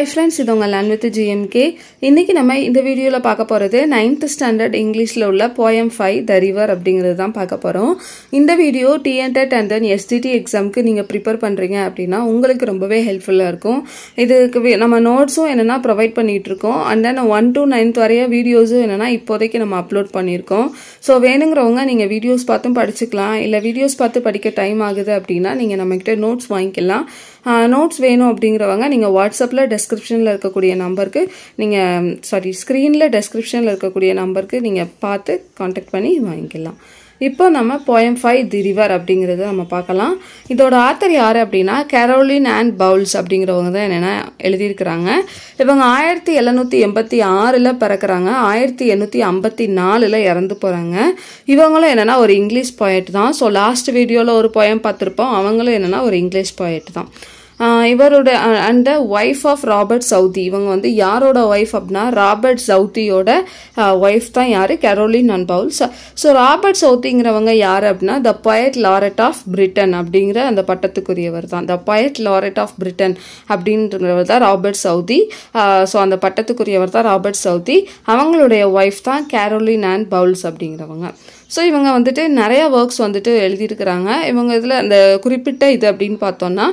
hi friends இது உங்கள் land with GMK இன்றைக்கி நம்ம இந்த வீடியோவில் பார்க்க போகிறது நைன்த் ஸ்டாண்டர்ட் இங்கிலீஷில் உள்ள போயம் ஃபைவ் த ரிவர் அப்படிங்கிறது தான் பார்க்க போகிறோம் இந்த video TNTET and then STD எக்ஸாமுக்கு நீங்கள் ப்ரிப்பேர் பண்ணுறீங்க அப்படின்னா உங்களுக்கு ரொம்பவே ஹெல்ப்ஃபுல்லாக இருக்கும் இதுக்கு நம்ம நோட்ஸும் என்னென்னா ப்ரொவைட் பண்ணிகிட்ருக்கோம் and then one to ninth வரைய வீடியோஸும் என்னென்னா இப்போதைக்கு நம்ம அப்லோட் பண்ணியிருக்கோம் ஸோ வேணுங்கிறவங்க நீங்கள் வீடியோஸ் பார்த்தும் படிச்சுக்கலாம் இல்லை வீடியோஸ் பார்த்து படிக்க டைம் ஆகுது அப்படின்னா நீங்கள் நம்மக்கிட்ட நோட்ஸ் வாங்கிக்கலாம் நோட்ஸ் வேணும் அப்படிங்கிறவங்க நீங்கள் வாட்ஸ்அப்பில் டெஸ்கிரிப்ஷனில் இருக்கக்கூடிய நம்பருக்கு நீங்கள் சாரி ஸ்க்ரீனில் டெஸ்கிரிப்ஷனில் இருக்கக்கூடிய நம்பருக்கு நீங்கள் பார்த்து காண்டாக்ட் பண்ணி வாங்கிக்கலாம் இப்போ நம்ம போயம் ஃபைவ் தி ரிவர் அப்படிங்கிறத நம்ம பார்க்கலாம் இதோட ஆத்தர் யார் அப்படின்னா கேரோலின் அண்ட் பவுல்ஸ் அப்படிங்கிறவங்க தான் என்னென்ன எழுதியிருக்கிறாங்க இவங்க ஆயிரத்தி எழுநூற்றி எண்பத்தி ஆறில் பிறக்கிறாங்க ஆயிரத்தி எண்ணூற்றி ஐம்பத்தி நாலில் இறந்து போகிறாங்க இவங்களும் என்னென்னா ஒரு இங்கிலீஷ் பாயட் தான் ஸோ லாஸ்ட் வீடியோவில் ஒரு போயம் பார்த்துருப்போம் அவங்களும் என்னென்னா ஒரு இங்கிலீஷ் பாயட் தான் இவரோட and wife of Robert Southey இவங்க வந்து யாரோட ஒய்ஃப் அப்படின்னா ராபர்ட் சவுத்தியோட ஒய்ஃப் தான் யார் Caroline and Bowles so Robert சவுத்திங்கிறவங்க யார் அப்படின்னா the poet laureate of Britain அப்படிங்கிற அந்த பட்டத்துக்குரியவர் தான் the poet laureate of Britain அப்படின்றவர் தான் ராபர்ட் சவுதி ஸோ அந்த பட்டத்துக்குரியவர் தான் ராபர்ட் சவுதி அவங்களுடைய ஒய்ஃப் தான் கேரோலின் அண்ட் பவுல்ஸ் அப்படிங்கிறவங்க ஸோ இவங்க வந்துட்டு நிறைய ஒர்க்ஸ் வந்துட்டு எழுதியிருக்கிறாங்க இவங்க இதில் அந்த குறிப்பிட்ட இது அப்படின்னு பார்த்தோன்னா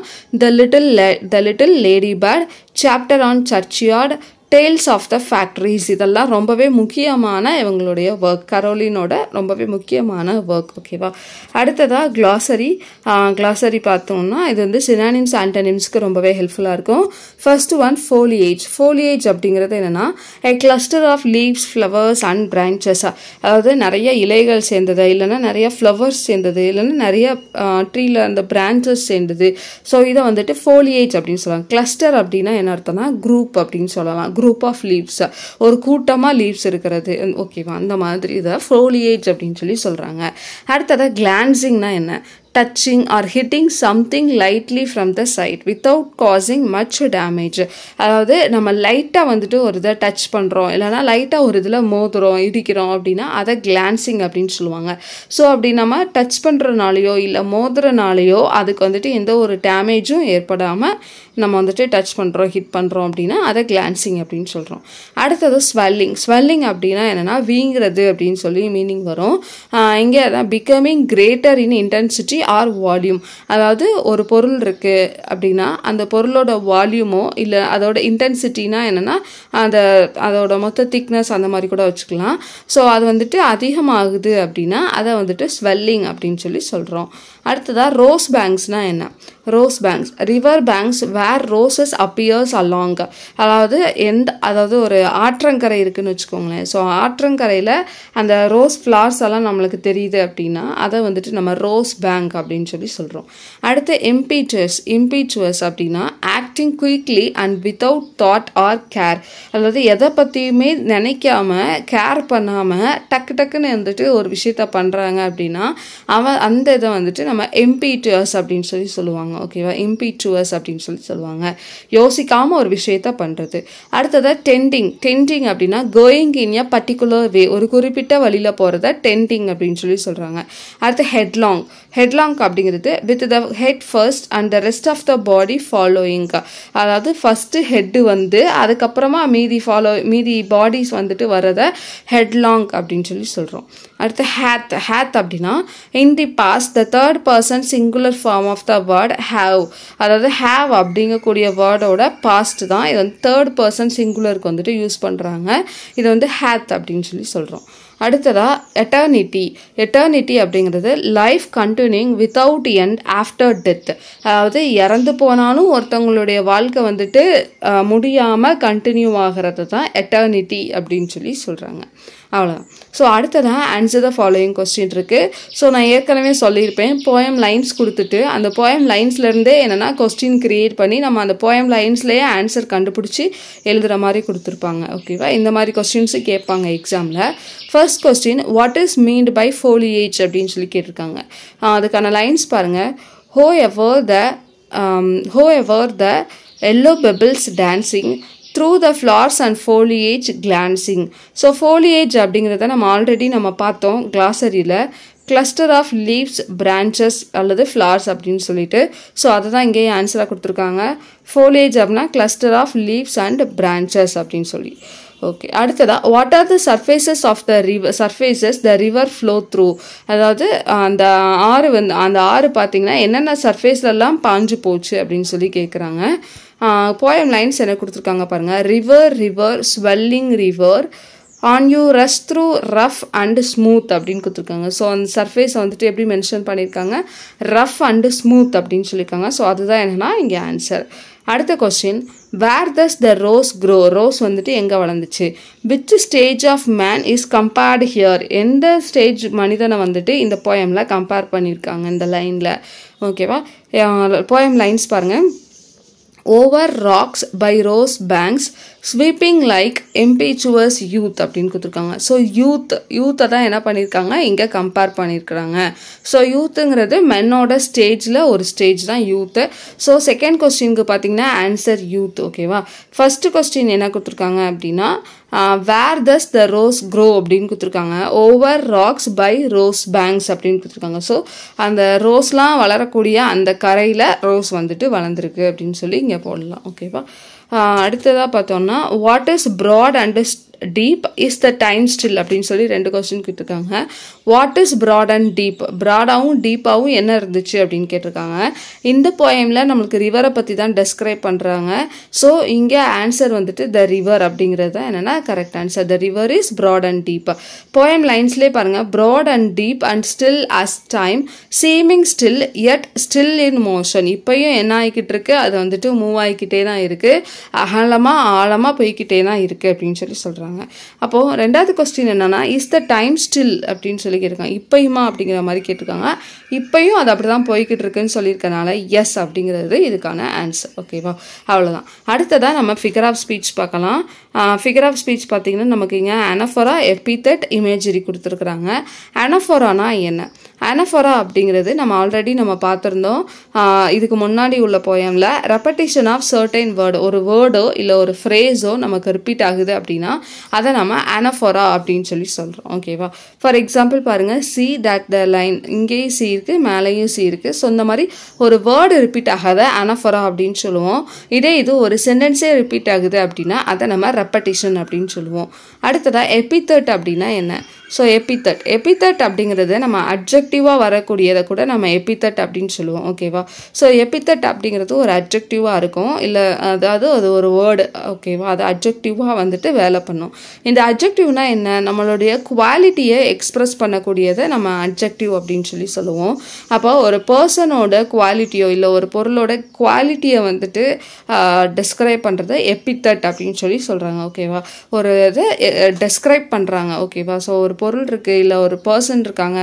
the little the little lady bird chapter on churchyard tales of the factories இதெல்லாம் ரொம்பவே முக்கியமான இவங்களுடைய ஒர்க் கரோலினோட ரொம்பவே முக்கியமான ஒர்க் ஓகேவா அடுத்ததாக க்ளாசரி க்ளாசரி பார்த்தோம்னா இது வந்து சினானிம்ஸ் ஆண்டனிம்ஸ்க்கு ரொம்பவே ஹெல்ப்ஃபுல்லாக இருக்கும் ஃபர்ஸ்ட் ஒன் ஃபோலியேஜ் ஃபோலியேஜ் அப்படிங்கிறது என்னென்னா a cluster of leaves flowers and பிரான்ச்சஸாக அதாவது நிறைய இலைகள் சேர்ந்தது இல்லைன்னா நிறைய ஃப்ளவர்ஸ் சேர்ந்தது இல்லைன்னா நிறைய ட்ரீயில் அந்த பிரான்ச்சஸ் சேர்ந்தது ஸோ இதை வந்துட்டு ஃபோலியேஜ் அப்படின்னு சொல்லுவாங்க கிளஸ்டர் அப்படின்னா என்ன அர்த்தம்னா குரூப் அப்படின்னு சொல்லலாம் குரூப் ஆஃப் லீவ்ஸ் ஒரு கூட்டமாக லீவ்ஸ் இருக்கிறது ஓகேவா அந்த மாதிரி இதை ஃப்ரோலியேஜ் அப்படின்னு சொல்லி சொல்கிறாங்க அடுத்ததாக கிளான்சிங்னா என்ன touching or hitting something lightly from the side without causing much damage அதாவது நம்ம லைட்டாக வந்துட்டு ஒரு இதை டச் பண்ணுறோம் இல்லைனா லைட்டாக ஒரு இதில் மோதுறோம் இடிக்கிறோம் அப்படின்னா அதை கிளான்சிங் அப்படின்னு சொல்லுவாங்க ஸோ அப்படி நம்ம டச் பண்ணுறனாலையோ இல்லை மோதுறனாலையோ அதுக்கு வந்துட்டு எந்த ஒரு டேமேஜும் ஏற்படாமல் நம்ம வந்துட்டு டச் பண்ணுறோம் ஹிட் பண்ணுறோம் அப்படின்னா அதை கிளான்சிங் அப்படின்னு சொல்கிறோம் அடுத்தது ஸ்வெல்லிங் ஸ்வெல்லிங் அப்படின்னா என்னென்னா வீங்கிறது அப்படின்னு சொல்லி மீனிங் வரும் இங்கே அதான் becoming greater in intensity or volume அதாவது ஒரு பொருள் இருக்குது அப்படின்னா அந்த பொருளோட வால்யூமோ இல்லை அதோட இன்டென்சிட்டினா என்னென்னா அந்த அதோட மொத்த திக்னஸ் அந்த மாதிரி கூட வச்சுக்கலாம் ஸோ அது வந்துட்டு அதிகமாகுது அப்படின்னா அதை வந்துட்டு ஸ்வெல்லிங் அப்படின்னு சொல்லி சொல்கிறோம் அடுத்ததாக ரோஸ் பேங்க்ஸ்னால் என்ன rose banks river banks where roses appears அலாங்க அதாவது எந்த அதாவது ஒரு ஆற்றங்கரை இருக்குதுன்னு வச்சுக்கோங்களேன் ஸோ ஆற்றங்கரையில் அந்த ரோஸ் ஃப்ளார்ஸ் எல்லாம் நம்மளுக்கு தெரியுது அப்படின்னா அதை வந்துட்டு நம்ம ரோஸ் பேங்க் அப்படின்னு சொல்லி சொல்கிறோம் அடுத்து இம்பீச்சுவஸ் இம்பீச்சுவர்ஸ் அப்படின்னா acting quickly and without thought or care அதாவது எதை பற்றியுமே நினைக்காம கேர் பண்ணாமல் டக்கு டக்குன்னு வந்துட்டு ஒரு விஷயத்த பண்ணுறாங்க அப்படின்னா அவன் அந்த இதை வந்துட்டு நம்ம நம்ம எம்பிட்டுவர்ஸ் அப்படின்னு சொல்லி சொல்லுவாங்க ஓகேவா எம்பிட்டுவர்ஸ் அப்படின்னு சொல்லி சொல்லுவாங்க யோசிக்காமல் ஒரு விஷயத்த பண்ணுறது அடுத்ததாக டென்டிங் டென்டிங் அப்படின்னா going in a particular way ஒரு குறிப்பிட்ட வழியில் போகிறத டென்டிங் அப்படின்னு சொல்லி சொல்கிறாங்க அடுத்து ஹெட்லாங் ஹெட்லாங் அப்படிங்கிறது with the head first and the rest of the body following அதாவது ஃபஸ்ட்டு ஹெட்டு வந்து அதுக்கப்புறமா மீதி ஃபாலோ மீதி பாடிஸ் வந்துட்டு வர்றத ஹெட்லாங் அப்படின்னு சொல்லி சொல்கிறோம் அடுத்து ஹேத் ஹேத் அப்படின்னா in the past the third person singular form of the word have அதாவது ஹாவ் அப்படிங்கக்கூடிய வேர்டோட பாஸ்ட் தான் இது வந்து தேர்ட் பர்சன் சிங்குலருக்கு வந்துட்டு யூஸ் பண்ணுறாங்க இது வந்து ஹேத் அப்படின்னு சொல்லி சொல்கிறோம் அடுத்ததாக எட்டர்னிட்டி எட்டர்னிட்டி அப்படிங்கிறது life continuing without end after death அதாவது இறந்து போனாலும் ஒருத்தவங்களுடைய வாழ்க்கை வந்துட்டு முடியாமல் கண்டினியூ ஆகிறது தான் எட்டர்னிட்டி அப்படின்னு சொல்லி சொல்கிறாங்க அவ்வளோதான் ஸோ அடுத்ததான் ஆன்சர் த ஃபாலோயிங் கொஸ்டின் இருக்குது ஸோ நான் ஏற்கனவே சொல்லியிருப்பேன் போயம் லைன்ஸ் கொடுத்துட்டு அந்த போயம் லைன்ஸ்லேருந்தே என்னென்னா கொஸ்டின் க்ரியேட் பண்ணி நம்ம அந்த போயம் லைன்ஸ்லேயே ஆன்சர் கண்டுபிடிச்சி எழுதுகிற மாதிரி கொடுத்துருப்பாங்க ஓகேவா இந்த மாதிரி கொஸ்டின்ஸு கேட்பாங்க எக்ஸாமில் first question what is meant by foliage அப்படின்னு சொல்லி கேட்டிருக்காங்க அதுக்கான லைன்ஸ் பாருங்கள் ஹோ however the however the yellow pebbles dancing through the flowers and foliage glancing so foliage அப்படிங்கிறத நம்ம ஆல்ரெடி நம்ம பார்த்தோம் கிளாசரியில் கிளஸ்டர் ஆஃப் லீவ்ஸ் பிரான்ச்சஸ் அல்லது ஃப்ளார்ஸ் அப்படின்னு சொல்லிட்டு ஸோ அதை தான் இங்கேயே ஆன்சராக கொடுத்துருக்காங்க ஃபோலியேஜ் அப்படின்னா cluster of leaves and branches அப்படின்னு சொல்லி ஓகே அடுத்ததாக what are the surfaces of the river surfaces the river flow through அதாவது அந்த ஆறு வந்து அந்த ஆறு பார்த்திங்கன்னா என்னென்ன சர்ஃபேஸ்லாம் பாஞ்சு போச்சு அப்படின்னு சொல்லி கேட்குறாங்க போயம் லைன்ஸ் என்ன கொடுத்துருக்காங்க பாருங்கள் river river swelling river on you rush through rough and smooth அப்படின்னு கொடுத்துருக்காங்க ஸோ அந்த சர்ஃபேஸை வந்துட்டு எப்படி மென்ஷன் பண்ணியிருக்காங்க ரஃப் அண்டு ஸ்மூத் அப்படின்னு சொல்லியிருக்காங்க ஸோ அதுதான் என்னென்னா இங்கே ஆன்சர் அடுத்த question where does the rose grow rose வந்துட்டு எங்கே வளர்ந்துச்சு which stage of man is compared here எந்த ஸ்டேஜ் மனிதனை வந்துட்டு இந்த போயமில் கம்பேர் பண்ணியிருக்காங்க இந்த லைனில் ஓகேவா போயம் லைன்ஸ் பாருங்கள் over rocks by rose banks sweeping like impetuous youth அப்படின்னு கொடுத்துருக்காங்க ஸோ யூத் யூத்தை தான் என்ன பண்ணியிருக்காங்க இங்கே கம்பேர் பண்ணியிருக்கிறாங்க ஸோ யூத்துங்கிறது மென்னோட ஸ்டேஜில் ஒரு ஸ்டேஜ் தான் யூத்து ஸோ செகண்ட் கொஸ்டினுக்கு பார்த்தீங்கன்னா ஆன்சர் யூத் ஓகேவா ஃபஸ்ட்டு கொஸ்டின் என்ன கொடுத்துருக்காங்க அப்படின்னா வேர் தஸ் த ரோஸ் க்ரோ அப்படின்னு கொடுத்துருக்காங்க over rocks by rose banks அப்படின்னு கொடுத்துருக்காங்க ஸோ அந்த ரோஸ்லாம் வளரக்கூடிய அந்த கரையில் ரோஸ் வந்துட்டு வளர்ந்துருக்கு அப்படின்னு சொல்லி இங்கே போடலாம் ஓகேவா அடுத்ததாக பார்த்தோம்னா what is broad and deep is the time still அப்படின்னு சொல்லி ரெண்டு கொஸ்டின் கேட்டிருக்காங்க what is broad and deep ப்ராடாகவும் டீப்பாகவும் என்ன இருந்துச்சு அப்படின்னு கேட்டிருக்காங்க இந்த போயமில் நம்மளுக்கு ரிவரை பற்றி தான் டெஸ்கிரைப் பண்ணுறாங்க ஸோ இங்கே ஆன்சர் வந்துட்டு த ரிவர் அப்படிங்கிறது தான் என்னென்னா correct answer the river is broad and deep poem லைன்ஸ்லேயே பாருங்கள் broad and deep and still as time seeming still yet still in motion இப்போயும் என்ன ஆகிக்கிட்டு இருக்கு அது வந்துட்டு மூவ் ஆகிக்கிட்டே தான் இருக்குது அகலமாக ஆழமாக போய்கிட்டே தான் இருக்குது அப்படின்னு சொல்லி சொல்கிறாங்க கேட்டிருக்காங்க அப்போது ரெண்டாவது கொஸ்டின் என்னென்னா இஸ் த டைம் ஸ்டில் அப்படின்னு சொல்லி கேட்டிருக்காங்க இப்பயுமா அப்படிங்கிற மாதிரி கேட்டிருக்காங்க இப்பையும் அது அப்படி தான் போய்கிட்டு இருக்குன்னு சொல்லியிருக்கனால எஸ் அப்படிங்கிறது இதுக்கான ஆன்சர் ஓகேவா அவ்வளோதான் அடுத்ததாக நம்ம ஃபிகர் ஆஃப் ஸ்பீச் பார்க்கலாம் ஃபிகர் ஆஃப் ஸ்பீச் பார்த்திங்கன்னா நமக்கு இங்கே அனஃபோரா எபித்தட் இமேஜரி கொடுத்துருக்குறாங்க அனஃபோரானா என்ன அனஃபரா அப்படிங்கிறது நம்ம ஆல்ரெடி நம்ம பார்த்துருந்தோம் இதுக்கு முன்னாடி உள்ள போயமில் ரெப்படேஷன் ஆஃப் சர்டைன் வேர்டு ஒரு வேர்டோ இல்லை ஒரு ஃப்ரேஸோ நமக்கு ரிப்பீட் ஆகுது அப்படின்னா அதை நம்ம அனஃபரா அப்படின்னு சொல்லி சொல்கிறோம் ஓகேவா ஃபார் எக்ஸாம்பிள் பாருங்கள் சி தட் த லைன் இங்கேயும் சி இருக்குது மேலேயும் சி இருக்குது ஸோ இந்த மாதிரி ஒரு வேர்டு ரிப்பீட் ஆகாத அனஃபரா அப்படின்னு சொல்லுவோம் இதே இது ஒரு சென்டென்ஸே ரிப்பீட் ஆகுது அப்படின்னா அதை நம்ம ரெப்படேஷன் அப்படின்னு சொல்லுவோம் அடுத்ததாக எபித்தட் அப்படின்னா என்ன ஸோ எபித்தட் எபித்தட் அப்படிங்கிறது நம்ம அப்ஜெக்டிவாக வரக்கூடியதை கூட நம்ம எபித்தட் அப்படின்னு சொல்லுவோம் ஓகேவா ஸோ எபித்தட் அப்படிங்கிறது ஒரு அப்ஜெக்டிவாக இருக்கும் இல்லை அதாவது அது ஒரு வேர்டு ஓகேவா அது அப்ஜெக்டிவாக வந்துட்டு வேலை பண்ணும் இந்த அப்ஜெக்டிவ்னா என்ன நம்மளுடைய குவாலிட்டியை எக்ஸ்ப்ரெஸ் பண்ணக்கூடியதை நம்ம அப்ஜெக்டிவ் அப்படின்னு சொல்லி சொல்லுவோம் அப்போ ஒரு பர்சனோட குவாலிட்டியோ இல்லை ஒரு பொருளோட குவாலிட்டியை வந்துட்டு டிஸ்கிரைப் பண்ணுறது எபித்தட் அப்படின்னு சொல்லி சொல்கிறாங்க ஓகேவா ஒரு இது டெஸ்கிரைப் பண்ணுறாங்க ஓகேவா ஸோ ஒரு பொருள் இருக்குது இல்லை ஒரு பர்சன் இருக்காங்க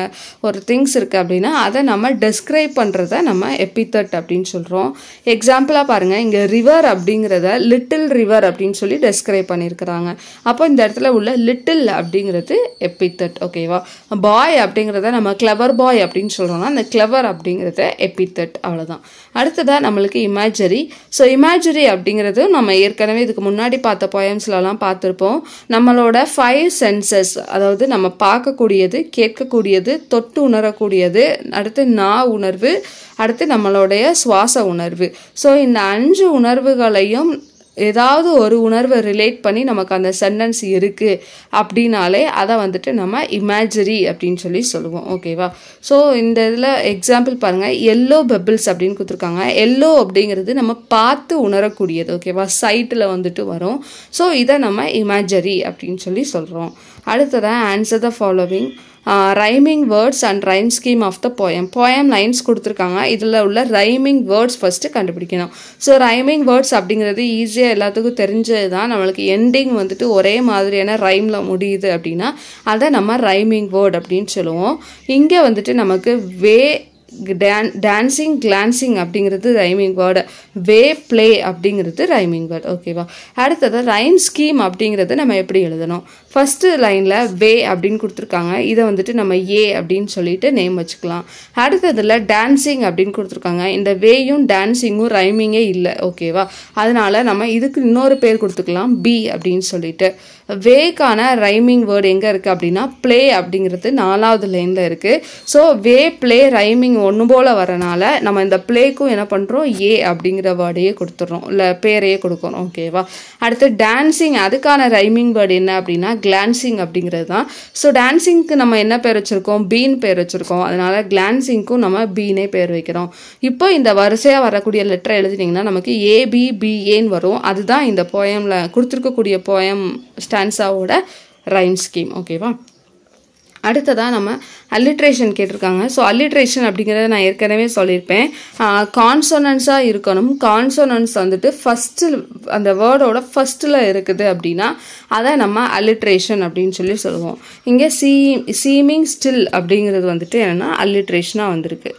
ஒரு திங்ஸ் இருக்குது அப்படின்னா அதை நம்ம டெஸ்கிரைப் பண்ணுறத நம்ம எப்பித்தட் அப்படின்னு சொல்கிறோம் எக்ஸாம்பிளாக பாருங்கள் இங்கே ரிவர் அப்படிங்கிறத லிட்டில் ரிவர் அப்படின்னு சொல்லி டெஸ்கிரைப் பண்ணியிருக்கிறாங்க அப்போ இந்த இடத்துல உள்ள லிட்டில் அப்படிங்கிறது எப்பித்தட் ஓகேவா பாய் அப்படிங்கிறத நம்ம கிளவர் பாய் அப்படின்னு சொல்கிறோம்னா அந்த கிளவர் அப்படிங்கிறத எப்பித்தட் அவ்வளோதான் அடுத்ததாக நம்மளுக்கு இமேஜரி ஸோ இமேஜரி அப்படிங்கிறது நம்ம ஏற்கனவே இதுக்கு முன்னாடி பார்த்த போயம்ஸ்லலாம் பார்த்துருப்போம் நம்மளோட ஃபைவ் சென்சஸ் அதாவது நம்ம நம்ம பார்க்கக்கூடியது கேட்கக்கூடியது தொட்டு உணரக்கூடியது அடுத்து நா உணர்வு அடுத்து நம்மளுடைய சுவாச உணர்வு ஸோ இந்த அஞ்சு உணர்வுகளையும் ஏதாவது ஒரு உணர்வை ரிலேட் பண்ணி நமக்கு அந்த சென்டென்ஸ் இருக்குது அப்படின்னாலே அதை வந்துட்டு நம்ம இமேஜரி அப்படின்னு சொல்லி சொல்லுவோம் ஓகேவா ஸோ இந்த இதில் எக்ஸாம்பிள் பாருங்கள் எல்லோ பெபிள்ஸ் அப்படின்னு கொடுத்துருக்காங்க எல்லோ அப்படிங்கிறது நம்ம பார்த்து உணரக்கூடியது ஓகேவா சைட்டில் வந்துட்டு வரும் ஸோ இதை நம்ம இமேஜரி அப்படின்னு சொல்லி சொல்கிறோம் அடுத்ததான் answer the following rhyming words and rhyme scheme of the poem poem lines கொடுத்துருக்காங்க இதில் உள்ள ரைமிங் வேர்ட்ஸ் ஃபஸ்ட்டு கண்டுபிடிக்கணும் ஸோ ரைமிங் வேர்ட்ஸ் அப்படிங்கிறது ஈஸியாக எல்லாத்துக்கும் தெரிஞ்சது தான் நம்மளுக்கு எண்டிங் வந்துட்டு ஒரே மாதிரியான ரைமில் முடியுது அப்படின்னா அதை நம்ம ரைமிங் வேர்ட் அப்படின்னு சொல்லுவோம் இங்கே வந்துட்டு நமக்கு வே டேன் டான்சிங் கிளான்சிங் அப்படிங்கிறது ரைமிங் வேர்டு வே பிளே அப்படிங்கிறது ரைமிங் வேர்டு ஓகேவா அடுத்தது ரைம் ஸ்கீம் அப்படிங்கிறது நம்ம எப்படி எழுதணும் ஃபஸ்ட்டு லைனில் வே அப்படின்னு கொடுத்துருக்காங்க இதை வந்துட்டு நம்ம ஏ அப்படின்னு சொல்லிட்டு நேம் வச்சுக்கலாம் அடுத்ததில் டான்சிங் அப்படின்னு கொடுத்துருக்காங்க இந்த வேயும் டான்சிங்கும் ரைமிங்கே இல்லை ஓகேவா அதனால் நம்ம இதுக்கு இன்னொரு பேர் கொடுத்துக்கலாம் பி அப்படின்னு சொல்லிட்டு வேக்கான ரைமிங் வேர்டு எங்கே இருக்குது அப்படின்னா ப்ளே அப்படிங்கிறது நாலாவது லைனில் இருக்குது ஸோ வே ப்ளே ரைமிங் ஒன்று போல் வரனால நம்ம இந்த பிளேக்கும் என்ன பண்ணுறோம் ஏ அப்படிங்கிற வேர்டையே கொடுத்துட்றோம் இல்லை பேரையே கொடுக்குறோம் ஓகேவா அடுத்து டான்ஸிங் அதுக்கான ரைமிங் வேர்டு என்ன அப்படின்னா கிளான்சிங் அப்படிங்கிறது தான் ஸோ டான்ஸிங்க்கு நம்ம என்ன பேர் வச்சுருக்கோம் பீன் பேர் வச்சுருக்கோம் அதனால் கிளான்சிங்க்கும் நம்ம பீனே பேர் வைக்கிறோம் இப்போ இந்த வரிசையாக வரக்கூடிய லெட்டர் எழுதினீங்கன்னா நமக்கு ஏபிபிஏன்னு வரும் அதுதான் இந்த போயமில் கொடுத்துருக்கக்கூடிய போயம் ஸ்டான்ஸாவோட ரைம் ஸ்கீம் ஓகேவா அடுத்ததாக நம்ம அல்லிட்ரேஷன் கேட்டிருக்காங்க ஸோ அல்லிட்ரேஷன் அப்படிங்கிறத நான் ஏற்கனவே சொல்லியிருப்பேன் கான்சோனன்ஸாக இருக்கணும் கான்சோனன்ஸ் வந்துட்டு ஃபஸ்ட்டு அந்த வேர்டோட ஃபஸ்ட்டில் இருக்குது அப்படின்னா அதை நம்ம அல்லிட்ரேஷன் அப்படின்னு சொல்லி சொல்லுவோம் இங்கே சீ சீமிங் ஸ்டில் அப்படிங்கிறது வந்துட்டு என்னென்னா அல்லிட்ரேஷனாக வந்திருக்கு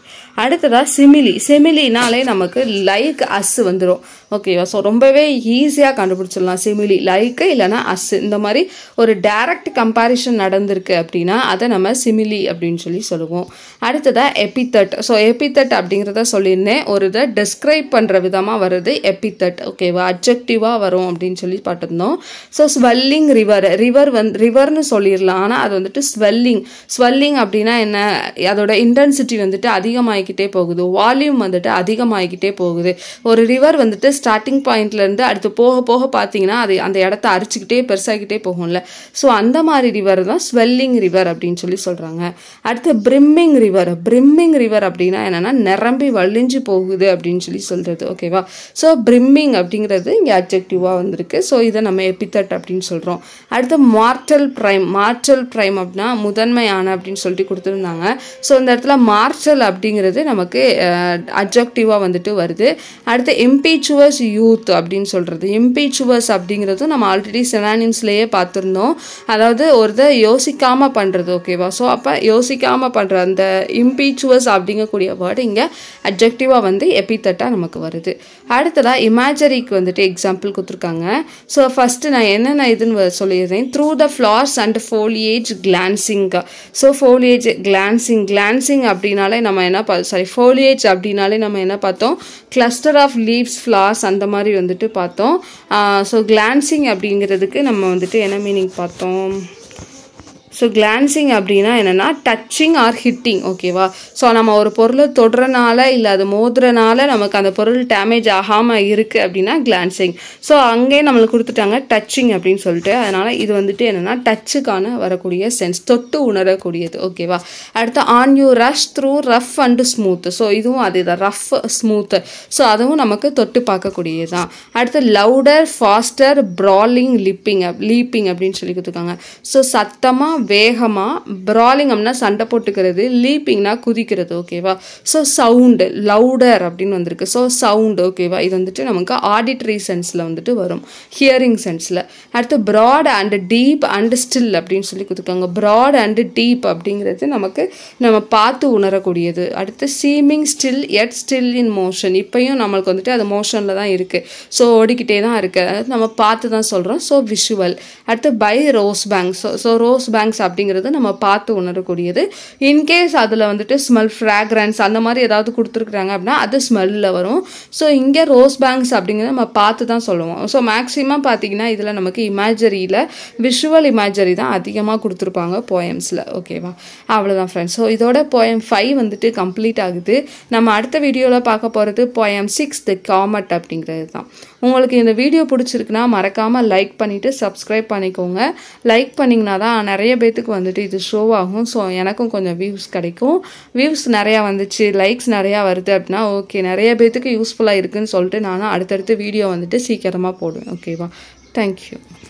அடுத்ததாக சிமிலி சிமிலினாலே நமக்கு லைக் அஸ் வந்துடும் ஓகேவா ஸோ ரொம்பவே ஈஸியாக கண்டுபிடிச்சிடலாம் சிமிலி லைக்கு இல்லைனா அஸ் இந்த மாதிரி ஒரு டைரக்ட் கம்பேரிஷன் நடந்திருக்கு அப்படின்னா அதை நம்ம சிமிலி அப்படின்னு சொல்லி சொல்லுவோம் அடுத்ததாக எபித்தட் ஸோ எபித்தட் அப்படிங்கிறத சொல்லியிருந்தேன் ஒரு இதை டிஸ்கிரைப் பண்ணுற விதமாக வருது எபித்தட் ஓகேவா அப்ஜெக்டிவாக வரும் அப்படின்னு சொல்லி பார்த்துருந்தோம் ஸோ ஸ்வெல்லிங் ரிவர் ரிவர் வந் ரிவர்னு சொல்லிடலாம் ஆனால் அது வந்துட்டு ஸ்வெல்லிங் ஸ்வெல்லிங் அப்படின்னா என்ன அதோட இன்டென்சிட்டி வந்துட்டு அதிகமாக ஆகிக்கிட்டே போகுது வால்யூம் வந்துட்டு அதிகமாகிக்கிட்டே போகுது ஒரு ரிவர் வந்துட்டு ஸ்டார்டிங் பாயிண்ட்லேருந்து அடுத்து போக போக பார்த்தீங்கன்னா அது அந்த இடத்த அரிச்சிக்கிட்டே பெருசாகிக்கிட்டே போகும்ல ஸோ அந்த மாதிரி ரிவர் தான் ஸ்வெல்லிங் ரிவர் அப்படின்னு சொல்லி சொல்கிறாங்க அடுத்து பிரிம்மிங் ரிவர் பிரிம்மிங் ரிவர் அப்படின்னா என்னென்னா நிரம்பி வழிஞ்சு போகுது அப்படின்னு சொல்லி சொல்கிறது ஓகேவா ஸோ பிரிம்மிங் அப்படிங்கிறது இங்கே அப்ஜெக்டிவாக வந்திருக்கு ஸோ இதை நம்ம எபித்தட் அப்படின்னு சொல்கிறோம் அடுத்து மார்டல் ப்ரைம் மார்டல் ப்ரைம் அப்படின்னா முதன்மையான அப்படின்னு சொல்லிட்டு கொடுத்துருந்தாங்க ஸோ இந்த இடத்துல மார்டல் அப்படிங்கிறது அப்படின்றது நமக்கு அப்ஜெக்டிவாக வந்துட்டு வருது அடுத்து இம்பீச்சுவஸ் யூத் அப்படின்னு சொல்கிறது இம்பீச்சுவஸ் அப்படிங்கிறதும் நம்ம ஆல்ரெடி செனானிம்ஸ்லேயே பார்த்துருந்தோம் அதாவது ஒருத்தர் யோசிக்காமல் பண்ணுறது ஓகேவா ஸோ அப்போ யோசிக்காமல் பண்ணுற அந்த இம்பீச்சுவஸ் அப்படிங்கக்கூடிய வேர்டு இங்கே அப்ஜெக்டிவாக வந்து எபித்தட்டாக நமக்கு வருது அடுத்ததாக இமேஜரிக்கு வந்துட்டு எக்ஸாம்பிள் கொடுத்துருக்காங்க ஸோ ஃபஸ்ட்டு நான் என்னென்ன இதுன்னு சொல்லியிருந்தேன் through the flowers and foliage glancing so foliage glancing glancing அப்படின்னாலே நம்ம என்ன சாரி ஃபோலியேஜ் அப்படின்னாலே நம்ம என்ன பார்த்தோம் கிளஸ்டர் ஆஃப் லீவ்ஸ் ஃப்ளார்ஸ் அந்த மாதிரி வந்துட்டு பார்த்தோம் ஸோ கிளான்சிங் அப்படிங்கிறதுக்கு நம்ம வந்துட்டு என்ன மீனிங் பார்த்தோம் ஸோ கிளான்சிங் அப்படின்னா என்னென்னா டச்சிங் ஆர் ஹிட்டிங் ஓகேவா ஸோ நம்ம ஒரு பொருளை தொடுறனால இல்லை அது மோதுறனால நமக்கு அந்த பொருள் டேமேஜ் ஆகாமல் இருக்குது அப்படின்னா கிளான்சிங் ஸோ அங்கேயே நம்மளுக்கு கொடுத்துட்டாங்க டச்சிங் அப்படின்னு சொல்லிட்டு அதனால் இது வந்துட்டு என்னென்னா டச்சுக்கான வரக்கூடிய சென்ஸ் தொட்டு உணரக்கூடியது ஓகேவா அடுத்து on you rush through rough and smooth so இதுவும் அதே தான் ரஃப் ஸ்மூத்து ஸோ அதுவும் நமக்கு தொட்டு பார்க்கக்கூடியது தான் அடுத்து louder faster brawling leaping leaping அப்படின்னு சொல்லி கொடுத்துருக்காங்க ஸோ சத்தமாக வேகமாக ப்ராலிங் அப்படின்னா சண்டை போட்டுக்கிறது லீப்பிங்னா குதிக்கிறது ஓகேவா ஸோ சவுண்டு லவுடர் அப்படின்னு வந்திருக்கு ஸோ சவுண்டு ஓகேவா இது வந்துட்டு நமக்கு ஆடிட்டரி சென்ஸில் வந்துட்டு வரும் ஹியரிங் சென்ஸில் அடுத்து broad and deep and still அப்படின்னு சொல்லி கொடுத்துருக்காங்க ப்ராட் அண்டு டீப் அப்படிங்கிறது நமக்கு நம்ம பார்த்து உணரக்கூடியது அடுத்து seeming still yet still in motion இப்போயும் நம்மளுக்கு வந்துட்டு அது மோஷனில் தான் இருக்குது ஸோ ஓடிக்கிட்டே தான் இருக்குது அதாவது நம்ம பார்த்து தான் சொல்கிறோம் ஸோ விஷுவல் அடுத்து by rose bank so so rose bank fragrance அப்படிங்கிறது நம்ம பார்த்து உணரக்கூடியது இன்கேஸ் அதில் வந்துட்டு ஸ்மெல் ஃப்ராக்ரன்ஸ் அந்த மாதிரி ஏதாவது கொடுத்துருக்குறாங்க அப்படின்னா அது ஸ்மெல்லில் வரும் ஸோ இங்கே ரோஸ் பேங்க்ஸ் அப்படிங்கிறத நம்ம பார்த்து தான் சொல்லுவோம் ஸோ மேக்ஸிமம் பார்த்தீங்கன்னா இதில் நமக்கு இமேஜரியில் விஷுவல் இமேஜரி தான் அதிகமாக கொடுத்துருப்பாங்க போயம்ஸில் ஓகேவா அவ்வளோதான் ஃப்ரெண்ட்ஸ் ஸோ இதோட போயம் ஃபைவ் வந்துட்டு கம்ப்ளீட் ஆகுது நம்ம அடுத்த வீடியோவில் பார்க்க போகிறது போயம் சிக்ஸ் தி காமெட் அப்படிங்கிறது தான் உங்களுக்கு இந்த வீடியோ பிடிச்சிருக்குன்னா மறக்காமல் லைக் பண்ணிவிட்டு சப்ஸ்கிரைப் பண்ணிக்கோங்க லைக் பண்ணிங்கன்னா தான் நிறைய பேர் பேத்துக்கு வந்துட்டு இது ஷோ ஆகும் ஸோ எனக்கும் கொஞ்சம் வியூஸ் கிடைக்கும் வியூஸ் நிறையா வந்துச்சு லைக்ஸ் நிறையா வருது அப்படின்னா ஓகே நிறைய பேத்துக்கு யூஸ்ஃபுல்லாக இருக்குதுன்னு சொல்லிட்டு நானும் அடுத்தடுத்து வீடியோ வந்துட்டு சீக்கிரமாக போடுவேன் ஓகேவா தேங்க்யூ